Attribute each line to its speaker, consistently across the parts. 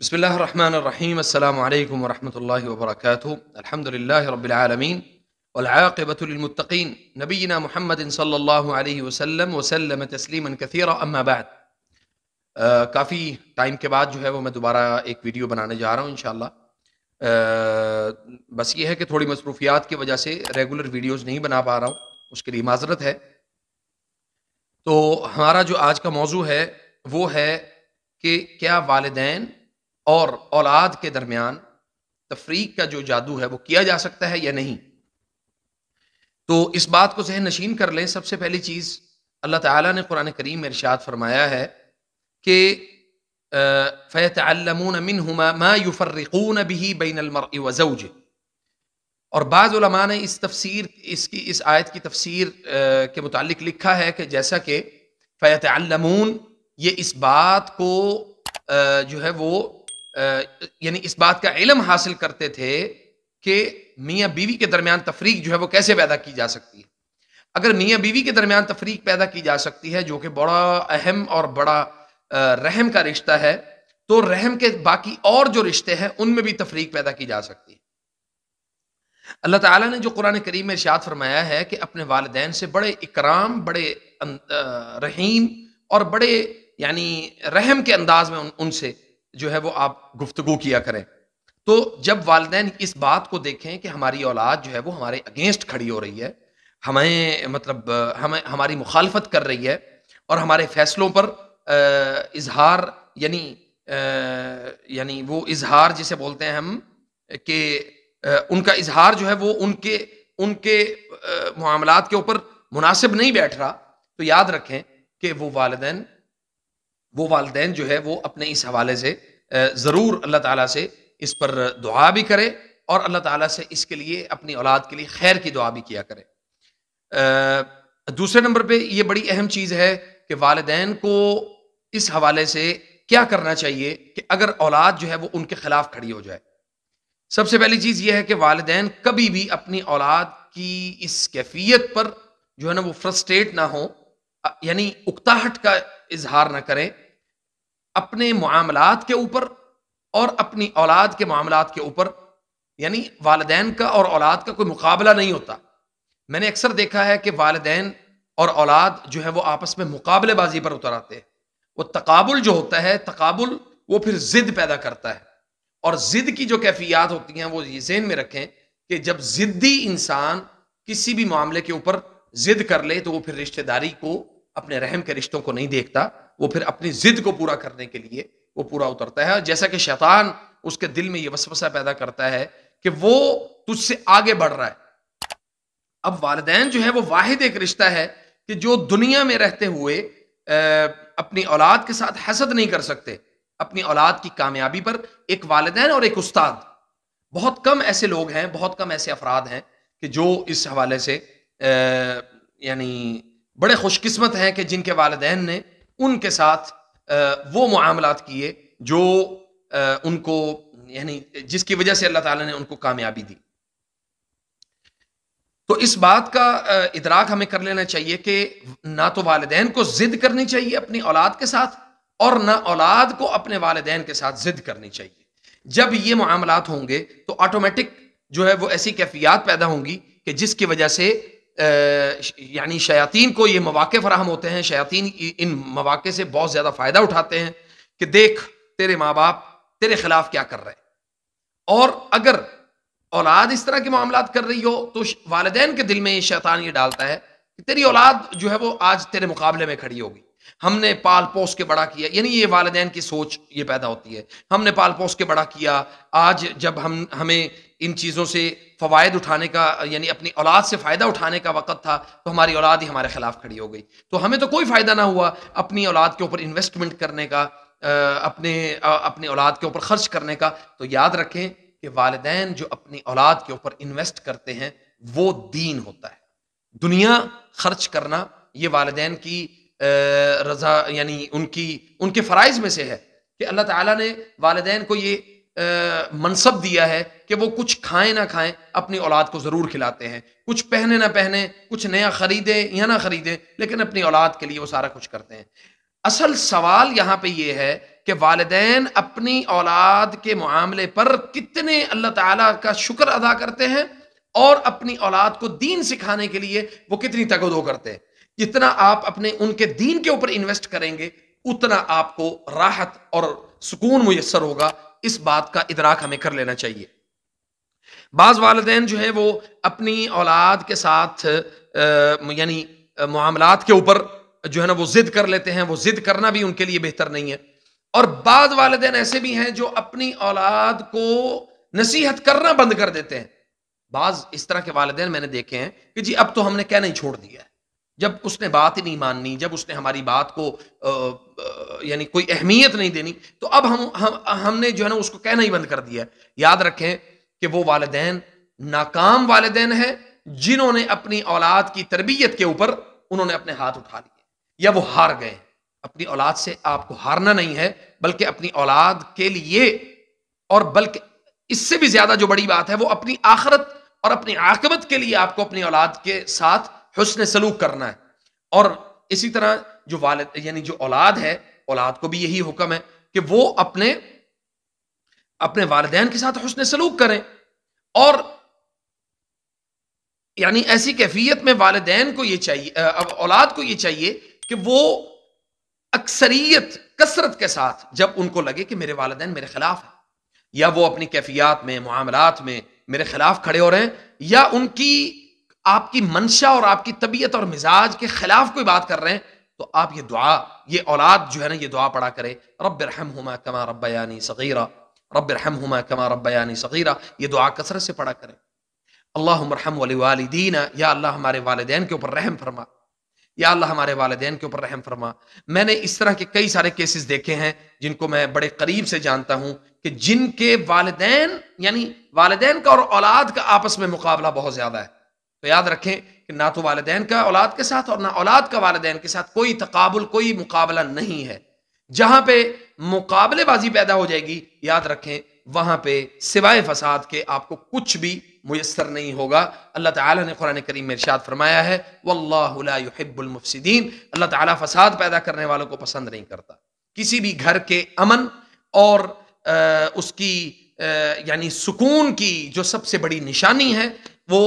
Speaker 1: بسم الله الرحمن الرحيم السلام عليكم ورحمة الله وبركاته الحمد لله رب العالمين والعاقبة للمتقين نبينا محمد صلى الله عليه وسلم وسلم تسليما كثيرا أما بعد काफ़ी टाइम के बाद जो है वो मैं दोबारा एक वीडियो बनाने जा रहा हूँ इन बस ये है कि थोड़ी मसरूफियात की वजह से रेगुलर वीडियोस नहीं बना पा रहा हूँ उसके लिए माजरत है तो हमारा जो आज का मौजू है वो है कि क्या वालदेन और औलाद के दरमियान तफरीक का जो जादू है वो किया जा सकता है या नहीं तो इस बात को जहन नशीन कर लें सबसे पहली चीज़ अल्लाह ताला ने कुरान करीम में इरशाद फरमाया है कि फ़ैतमून मिन मा युफ़र्रकून भी बैनमर और बाज़ा ने इस तफसीर इसकी इस आयत की तफसीर के मुतालिक लिखा है कि जैसा कि फ़ैतमून ये इस बात को जो है वो यानी इस बात का इलम हासिल करते थे कि मियाँ बीवी के दरमियान तफरीक जो है वो कैसे पैदा की जा सकती है अगर मियाँ बीवी के दरमियान तफरीक पैदा की जा सकती है जो कि बड़ा अहम और बड़ा रहम का रिश्ता है तो रहम के बाकी और जो रिश्ते हैं उनमें भी तफरीक पैदा की जा सकती है अल्लाह ताला ने जो कुरान करीम में इर्शाद फरमाया है कि अपने वालदेन से बड़े इकराम बड़े अं, रहीम और बड़े यानी रहम के अंदाज में उन, उनसे जो है वो आप गुफ्तगु किया करें तो जब वालदे इस बात को देखें कि हमारी औलाद जो है वो हमारे अगेंस्ट खड़ी हो रही है हमें मतलब हमें हमारी मुखालफत कर रही है और हमारे फैसलों पर इजहार यानी यानी वो इजहार जिसे बोलते हैं हम कि उनका इजहार जो है वो उनके उनके मामला के ऊपर मुनासिब नहीं बैठ रहा तो याद रखें कि वो वालदेन वो वालदेन जो है वो अपने इस हवाले से ज़रूर अल्लाह ताला से इस पर दुआ भी करे और अल्लाह ताला से इसके लिए अपनी औलाद के लिए खैर की दुआ भी किया करे दूसरे नंबर पे ये बड़ी अहम चीज़ है कि वालदेन को इस हवाले से क्या करना चाहिए कि अगर औलाद जो है वो उनके खिलाफ खड़ी हो जाए सबसे पहली चीज़ यह है कि वालदेन कभी भी अपनी औलाद की इस कैफियत पर जो है ना वो फ्रस्ट्रेट ना हो यानी उकताहट का इजहार ना करें अपने मामलात के ऊपर और अपनी औलाद के मामलात के ऊपर यानी वालदेन का और औलाद का कोई मुकाबला नहीं होता मैंने अक्सर देखा है कि वालदेन और औलाद जो है वो आपस में मुकाबलेबाजी पर उतर आते हैं वो तकाबुल जो होता है तकाबुल वो फिर जिद पैदा करता है और जिद की जो कैफियात होती हैं वो ये जहन में रखें कि जब जिद्दी इंसान किसी भी मामले के ऊपर जिद कर ले तो वो फिर रिश्तेदारी को अपने रहम के रिश्तों को नहीं देखता वो फिर अपनी जिद को पूरा करने के लिए वो पूरा उतरता है जैसा कि शैतान उसके दिल में ये वसवसा पैदा करता है कि वो तुझसे आगे बढ़ रहा है अब वालदेन जो है वो वाहिद एक रिश्ता है कि जो दुनिया में रहते हुए अपनी औलाद के साथ हसद नहीं कर सकते अपनी औलाद की कामयाबी पर एक वालदेन और एक उस्ताद बहुत कम ऐसे लोग हैं बहुत कम ऐसे अफराद हैं कि जो इस हवाले से यानी बड़े खुशकस्मत हैं कि जिनके वालदेन ने उनके साथ वो मामलात किए जो उनको यानी जिसकी वजह से अल्लाह ताला ने उनको कामयाबी दी तो इस बात का इतराक हमें कर लेना चाहिए कि ना तो वालदेन को जिद करनी चाहिए अपनी औलाद के साथ और ना औलाद को अपने वालदेन के साथ जिद करनी चाहिए जब ये मामला होंगे तो ऑटोमेटिक जो है वो ऐसी कैफियात पैदा होंगी कि जिसकी वजह से यानी शयातीन को ये मौाक़े फराहम होते हैं शयातीन इन मौाक़े से बहुत ज़्यादा फ़ायदा उठाते हैं कि देख तेरे माँ बाप तेरे खिलाफ क्या कर रहे हैं और अगर औलाद इस तरह के मामला कर रही हो तो वालदेन के दिल में ये शैतान ये डालता है कि तेरी औलाद जो है वो आज तेरे मुकाबले में खड़ी होगी हमने पाल पोस के बड़ा किया यानी ये वालदेन की सोच ये पैदा होती है हमने पाल पोस के बड़ा किया आज जब हम हमें इन चीज़ों से फ़वाद उठाने का यानी अपनी औलाद से फ़ायदा उठाने का वक़्त था तो हमारी औलाद ही हमारे ख़िलाफ़ खड़ी हो गई तो हमें तो कोई फ़ायदा ना हुआ अपनी औलाद के ऊपर इन्वेस्टमेंट करने का अपने अपनी औलाद के ऊपर ख़र्च करने का तो याद रखें कि वालदेन जो अपनी औलाद के ऊपर इन्वेस्ट करते हैं वो दीन होता है दुनिया खर्च करना ये वालदेन की रजा यानी उनकी उनके फ़रज़ में से है कि अल्लाह ताला ने वालदेन को ये मनसब दिया है कि वो कुछ खाएं ना खाएं अपनी औलाद को ज़रूर खिलाते हैं कुछ पहने ना पहने कुछ नया ख़रीदें या ना ख़रीदें लेकिन अपनी औलाद के लिए वो सारा कुछ करते हैं असल सवाल यहाँ पे ये है कि वालदेन अपनी औलाद के मामले पर कितने अल्लाह ताला का शुक्र अदा करते हैं और अपनी औलाद को दीन सिखाने के लिए वो कितनी तगदो करते हैं जितना आप अपने उनके दीन के ऊपर इन्वेस्ट करेंगे उतना आपको राहत और सुकून मुयसर होगा इस बात का इदराक हमें कर लेना चाहिए बाज़ वालदे जो है वो अपनी औलाद के साथ यानी मामलात के ऊपर जो है ना वो ज़िद कर लेते हैं वो ज़िद करना भी उनके लिए बेहतर नहीं है और बाद वालदेन ऐसे भी हैं जो अपनी औलाद को नसीहत करना बंद कर देते हैं बाज इस तरह के वालदेन मैंने देखे हैं कि जी अब तो हमने क्या नहीं छोड़ दिया है जब उसने बात ही नहीं माननी जब उसने हमारी बात को यानी कोई अहमियत नहीं देनी तो अब हम, हम हमने जो है ना उसको कहना ही बंद कर दिया याद रखें कि वो वालदेन नाकाम वालदेन है जिन्होंने अपनी औलाद की तरबियत के ऊपर उन्होंने अपने हाथ उठा लिए या वो हार गए अपनी औलाद से आपको हारना नहीं है बल्कि अपनी औलाद के लिए और बल्कि इससे भी ज्यादा जो बड़ी बात है वो अपनी आखरत और अपनी आकबत के लिए आपको अपनी औलाद के साथ हसन सलूक करना है और इसी तरह जो वाल यानी जो औलाद है औलाद को भी यही हुक्म है कि वो अपने अपने वालदेन के साथ हसन सलूक करें और यानी ऐसी कैफियत में वालदेन को ये चाहिए औलाद को ये चाहिए कि वो अक्सरियत कसरत के साथ जब उनको लगे कि मेरे वालदेन मेरे खिलाफ है या वो अपनी कैफियात में मामलात में मेरे खिलाफ खड़े हो रहे हैं या उनकी आपकी मंशा और आपकी तबीयत और मिजाज के खिलाफ कोई बात कर रहे हैं तो आप ये दुआ ये औलाद जो है ना ये दुआ पढ़ा करें रब रहम हुमा कमा यानी सगीरा रब रहम हुमा कमा यानी सगीरा ये दुआ कसरत से पढ़ा करें अल्लाह रहम वाली या अल्लाह हमारे वालदेन के ऊपर रहम फरमा या अल्लाह हमारे वालदेन के ऊपर रहम फरमा मैंने इस तरह के कई सारे केसेस देखे हैं जिनको मैं बड़े करीब से जानता हूं कि जिनके वालदेन यानी वालदेन का और औलाद का आपस में मुकाबला बहुत ज्यादा है तो याद रखें कि ना तो वालदेन का औलाद के साथ और ना औलाद का वालदेन के साथ कोई तकबुल कोई मुकाबला नहीं है जहां पे मुकाबलेबाजी पैदा हो जाएगी याद रखें वहां पे सिवाय फसाद के आपको कुछ भी मुयसर नहीं होगा अल्लाह ने तुरान करीम इर्शाद फरमाया है वल्लाबुलमफसदीन अल्लाह ताला फसाद पैदा करने वालों को पसंद नहीं करता किसी भी घर के अमन और आ, उसकी यानी सुकून की जो सबसे बड़ी निशानी है वो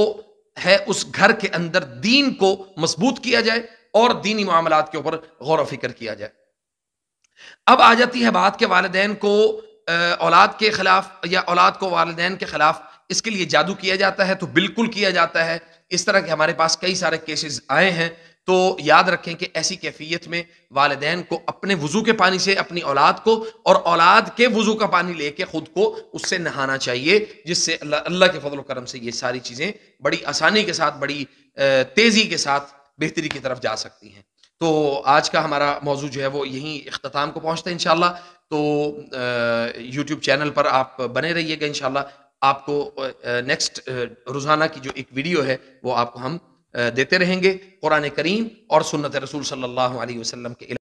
Speaker 1: है उस घर के अंदर दीन को मजबूत किया जाए और दीनी मामला के ऊपर गौर फिक्र किया जाए अब आ जाती है बात के वाले को औलाद के खिलाफ या औलाद को वाले के खिलाफ इसके लिए जादू किया जाता है तो बिल्कुल किया जाता है इस तरह के हमारे पास कई सारे केसेस आए हैं तो याद रखें कि ऐसी कैफियत में वालदेन को अपने वज़ू के पानी से अपनी औलाद को और औलाद के वज़ू का पानी लेके ख़ुद को उससे नहाना चाहिए जिससे अल्लाह अल्लाह के फजल करम से ये सारी चीज़ें बड़ी आसानी के साथ बड़ी तेज़ी के साथ बेहतरी की तरफ जा सकती हैं तो आज का हमारा मौजू जो है वो यहीं अख्ताम को पहुँचता है इन तो यूट्यूब चैनल पर आप बने रहिएगा इन आपको नेक्स्ट रोज़ाना की जो एक वीडियो है वो आपको हम देते रहेंगे कुरान करीम और सुन्नत रसूल सल्लल्लाहु अलैहि वसल्लम के